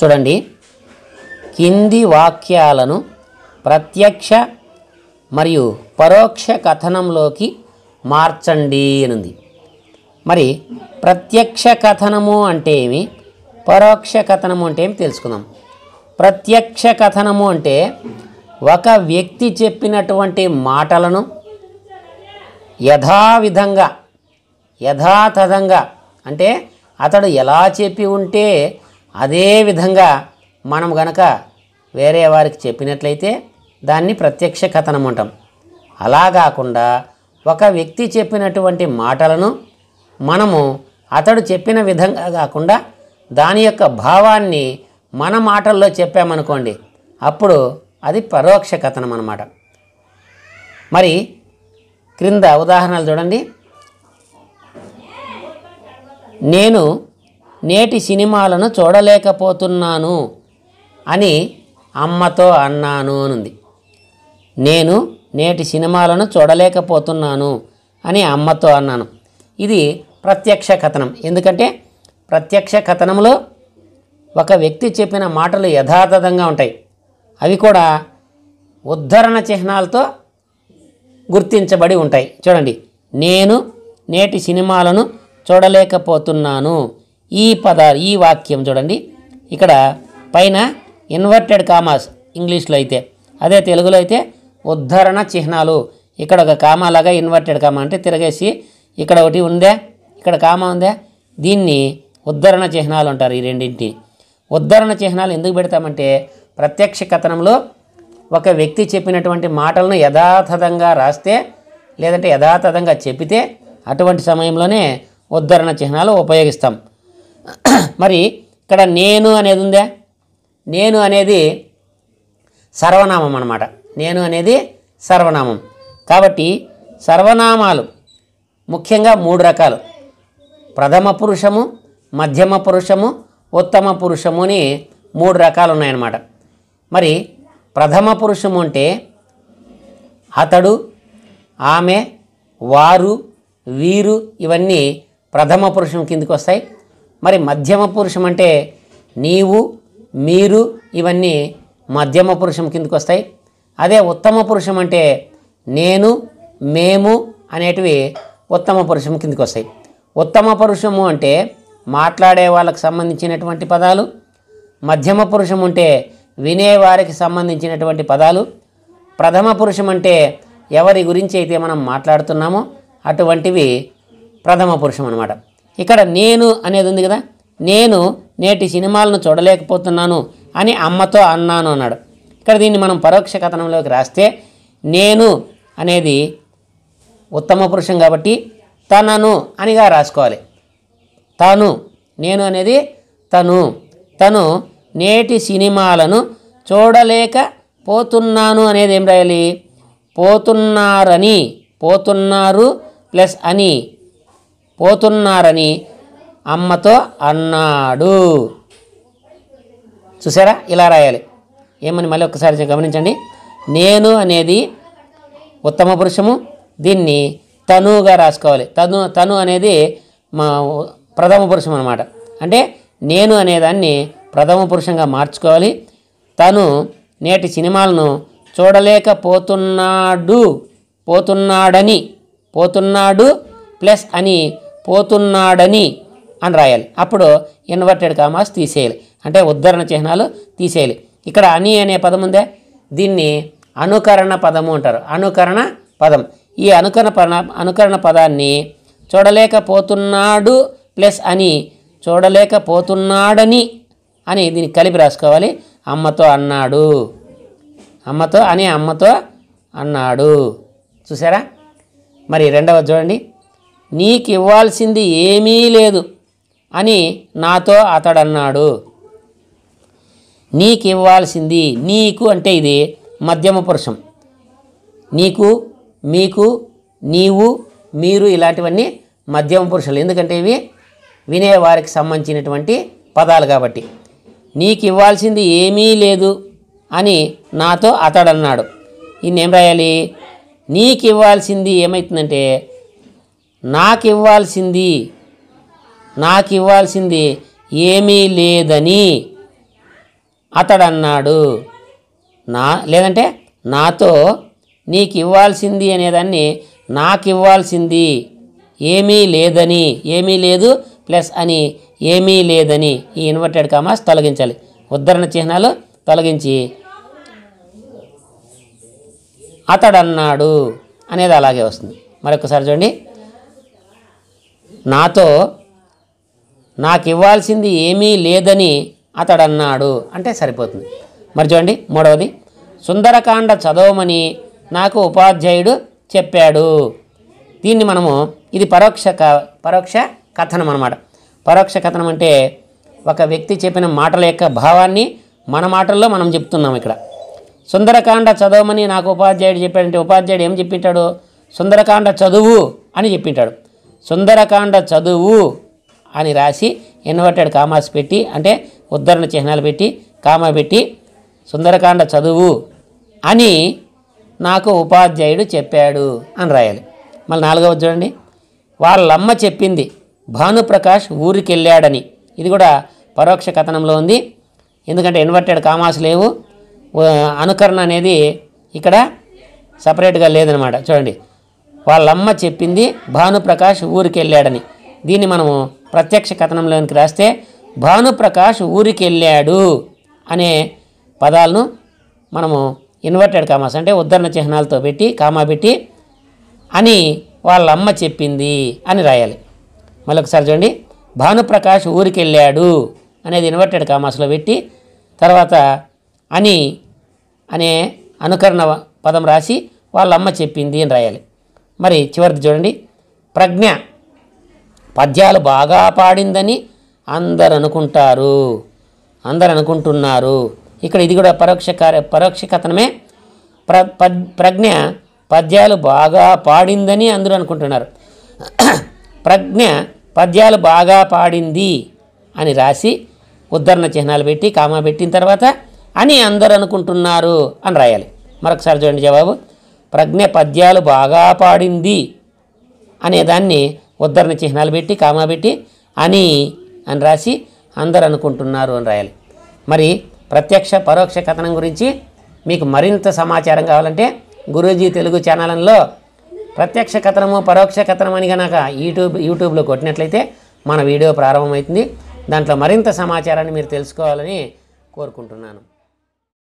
చూడండి కింది వాక్యాలను ప్రత్యక్ష మరియు పరోక్ష కథనంలోకి మార్చండి అనుంది మరి ప్రత్యక్ష కథనము అంటే ఏమి పరోక్ష కథనము అంటే ఏమి తెలుసుకుందాం ప్రత్యక్ష కథనము అంటే ఒక వ్యక్తి చెప్పినటువంటి మాటలను యథావిధంగా యథాతథంగా అంటే అతడు ఎలా చెప్పి ఉంటే అదే విధంగా మనం గనక వేరే వారికి చెప్పినట్లయితే దాన్ని ప్రత్యక్ష కథనం అంటాం అలా కాకుండా ఒక వ్యక్తి చెప్పినటువంటి మాటలను మనము అతడు చెప్పిన విధంగా కాకుండా దాని యొక్క భావాన్ని మన మాటల్లో చెప్పామనుకోండి అప్పుడు అది పరోక్ష కథనం అన్నమాట మరి క్రింద ఉదాహరణలు చూడండి నేను నేటి సినిమాలను చూడలేకపోతున్నాను అని అమ్మతో అన్నాను అనుంది నేను నేటి సినిమాలను చూడలేకపోతున్నాను అని అమ్మతో అన్నాను ఇది ప్రత్యక్ష కథనం ఎందుకంటే ప్రత్యక్ష కథనంలో ఒక వ్యక్తి చెప్పిన మాటలు యథాతథంగా ఉంటాయి అవి కూడా ఉద్ధరణ చిహ్నాలతో గుర్తించబడి ఉంటాయి చూడండి నేను నేటి సినిమాలను చూడలేకపోతున్నాను ఈ పద ఈ వాక్యం చూడండి ఇక్కడ పైన ఇన్వర్టెడ్ కామాస్ ఇంగ్లీష్లో అయితే అదే తెలుగులో అయితే ఉద్ధరణ చిహ్నాలు ఇక్కడ ఒక కామా లాగా ఇన్వర్టెడ్ కామా అంటే తిరగేసి ఇక్కడ ఒకటి ఉందే ఇక్కడ కామా ఉందే దీన్ని ఉద్ధరణ చిహ్నాలు అంటారు ఈ రెండింటి ఉద్ధరణ చిహ్నాలు ఎందుకు పెడతామంటే ప్రత్యక్ష కథనంలో ఒక వ్యక్తి చెప్పినటువంటి మాటలను యథాతథంగా రాస్తే లేదంటే యథాతథంగా చెప్పితే అటువంటి సమయంలోనే ఉద్ధరణ చిహ్నాలు ఉపయోగిస్తాం మరి ఇక్కడ నేను అనేది ఉందా నేను అనేది సర్వనామం అనమాట నేను అనేది సర్వనామం కాబట్టి సర్వనామాలు ముఖ్యంగా మూడు రకాలు ప్రథమ పురుషము మధ్యమ పురుషము ఉత్తమ పురుషము అని మూడు రకాలు ఉన్నాయన్నమాట మరి ప్రథమ పురుషము అంటే అతడు ఆమె వారు వీరు ఇవన్నీ ప్రథమ పురుషం కిందికి వస్తాయి మరి మధ్యమ పురుషం అంటే నీవు మీరు ఇవన్నీ మధ్యమ పురుషం కిందకు వస్తాయి అదే ఉత్తమ పురుషం అంటే నేను మేము అనేటివి ఉత్తమ పురుషం కిందకు వస్తాయి ఉత్తమ పురుషము అంటే మాట్లాడే వాళ్ళకు సంబంధించినటువంటి పదాలు మధ్యమ పురుషం అంటే వినేవారికి సంబంధించినటువంటి పదాలు ప్రథమ పురుషం అంటే ఎవరి గురించి అయితే మనం మాట్లాడుతున్నామో అటువంటివి ప్రథమ పురుషం అనమాట ఇక్కడ నేను అనేది ఉంది కదా నేను నేటి సినిమాలను చూడలేకపోతున్నాను అని అమ్మతో అన్నాను అన్నాడు ఇక్కడ దీన్ని మనం పరోక్ష కథనంలోకి రాస్తే నేను అనేది ఉత్తమ పురుషం కాబట్టి తనను అనిగా రాసుకోవాలి తను నేను అనేది తను తను నేటి సినిమాలను చూడలేకపోతున్నాను అనేది ఏం రాయాలి పోతున్నారని పోతున్నారు ప్లస్ అని పోతున్నారని అమ్మతో అన్నాడు చూసారా ఇలా రాయాలి ఏమని మళ్ళీ ఒకసారి గమనించండి నేను అనేది ఉత్తమ పురుషము దీన్ని తనుగా రాసుకోవాలి తను తను అనేది మా ప్రథమ పురుషం అనమాట అంటే నేను అనేదాన్ని ప్రథమ పురుషంగా మార్చుకోవాలి తను నేటి సినిమాలను చూడలేకపోతున్నాడు పోతున్నాడని పోతున్నాడు ప్లస్ అని పోతున్నాడని అని రాయాలి అప్పుడు ఇన్వర్టెడ్ కామాస్ తీసేయాలి అంటే ఉద్ధరణ చిహ్నాలు తీసేయాలి ఇక్కడ అని అనే పదం ఉందే దీన్ని అనుకరణ పదము అంటారు అనుకరణ పదం ఈ అనుకరణ పద అనుకరణ పదాన్ని చూడలేకపోతున్నాడు ప్లస్ అని చూడలేకపోతున్నాడని అని దీన్ని కలిపి రాసుకోవాలి అమ్మతో అన్నాడు అమ్మతో అని అమ్మతో అన్నాడు చూసారా మరి రెండవది చూడండి నీకివ్వాల్సింది ఏమీ లేదు అని నాతో అతడన్నాడు నీకివ్వాల్సింది నీకు అంటే ఇది మధ్యమ పురుషం నీకు మీకు నీవు మీరు ఇలాంటివన్నీ మధ్యమ పురుషులు ఎందుకంటే ఇవి వినేవారికి సంబంధించినటువంటి పదాలు కాబట్టి నీకు ఇవ్వాల్సింది ఏమీ లేదు అని నాతో అతడన్నాడు ఇన్నేం రాయాలి నీకు ఇవ్వాల్సింది ఏమవుతుందంటే నాకు ఇవ్వాల్సింది నాకు ఇవ్వాల్సింది ఏమీ లేదని అతడన్నాడు నా లేదంటే నాతో నీకు ఇవ్వాల్సింది అనేదాన్ని నాకు ఇవ్వాల్సింది ఏమీ లేదని ఏమీ లేదు ప్లస్ అని ఏమీ లేదని ఈ ఇన్వర్టెడ్ కామాస్ తొలగించాలి ఉద్ధరణ చిహ్నాలు తొలగించి అతడన్నాడు అనేది అలాగే వస్తుంది మరొకసారి చూడండి నాతో నాకు ఇవ్వాల్సింది ఏమీ లేదని అతడన్నాడు అంటే సరిపోతుంది మరి చూడండి మూడవది సుందరకాండ చదవమని నాకు ఉపాధ్యాయుడు చెప్పాడు దీన్ని మనము ఇది పరోక్ష క పరోక్ష కథనం అనమాట పరోక్ష కథనం అంటే ఒక వ్యక్తి చెప్పిన మాటల యొక్క భావాన్ని మన మాటల్లో మనం చెప్తున్నాం ఇక్కడ సుందరకాండ చదవమని నాకు ఉపాధ్యాయుడు చెప్పాడంటే ఉపాధ్యాయుడు ఏం చెప్పింటాడు సుందరకాండ చదువు అని చెప్పింటాడు సుందరకాండ చదువు అని రాసి ఇన్వర్టెడ్ కామాస్ పెట్టి అంటే ఉద్ధరణ చిహ్నాలు పెట్టి కామా పెట్టి సుందరకాండ చదువు అని నాకు ఉపాధ్యాయుడు చెప్పాడు అని రాయాలి మళ్ళీ నాలుగవ చూడండి వాళ్ళమ్మ చెప్పింది భానుప్రకాష్ ఊరికి వెళ్ళాడని ఇది కూడా పరోక్ష కథనంలో ఉంది ఎందుకంటే ఇన్వర్టెడ్ కామాస్ లేవు అనుకరణ అనేది ఇక్కడ సపరేట్గా లేదనమాట చూడండి వాళ్ళమ్మ చెప్పింది భానుప్రకాష్ ఊరికి వెళ్ళాడని దీన్ని మనము ప్రత్యక్ష కథనంలోనికి రాస్తే భానుప్రకాష్ ఊరికి వెళ్ళాడు అనే పదాలను మనము ఇన్వర్టెడ్ కామాస్ అంటే ఉద్ధరణ చిహ్నాలతో పెట్టి కామా పెట్టి అని వాళ్ళ అమ్మ చెప్పింది అని రాయాలి మళ్ళీ ఒకసారి చూడండి భానుప్రకాష్ ఊరికి వెళ్ళాడు అనేది ఇన్వర్టెడ్ కామాస్లో పెట్టి తర్వాత అని అనే అనుకరణ పదం రాసి వాళ్ళ అమ్మ చెప్పింది అని రాయాలి మరి చివరిది చూడండి ప్రజ్ఞ పద్యాలు బాగా పాడిందని అందరు అనుకుంటారు అందరు అనుకుంటున్నారు ఇక్కడ ఇది కూడా పరోక్ష కార్య పరోక్ష కథనమే ప్ర ప్రజ్ఞ పద్యాలు బాగా పాడిందని అందరూ అనుకుంటున్నారు ప్రజ్ఞ పద్యాలు బాగా పాడింది అని రాసి ఉద్ధరణ చిహ్నాలు పెట్టి కామా పెట్టిన తర్వాత అని అందరు అనుకుంటున్నారు అని రాయాలి మరొకసారి చూడండి జవాబు ప్రజ్ఞ పద్యాలు బాగా పాడింది అనేదాన్ని ఉద్ధరణ చిహ్నాలు పెట్టి కామా పెట్టి అని అని రాసి అందరు అనుకుంటున్నారు అని రాయాలి మరి ప్రత్యక్ష పరోక్ష కథనం గురించి మీకు మరింత సమాచారం కావాలంటే గురూజీ తెలుగు ఛానల్లో ప్రత్యక్ష కథనము పరోక్ష కథనం అని కనుక యూట్యూబ్ యూట్యూబ్లో కొట్టినట్లయితే మన వీడియో ప్రారంభమవుతుంది దాంట్లో మరింత సమాచారాన్ని మీరు తెలుసుకోవాలని కోరుకుంటున్నాను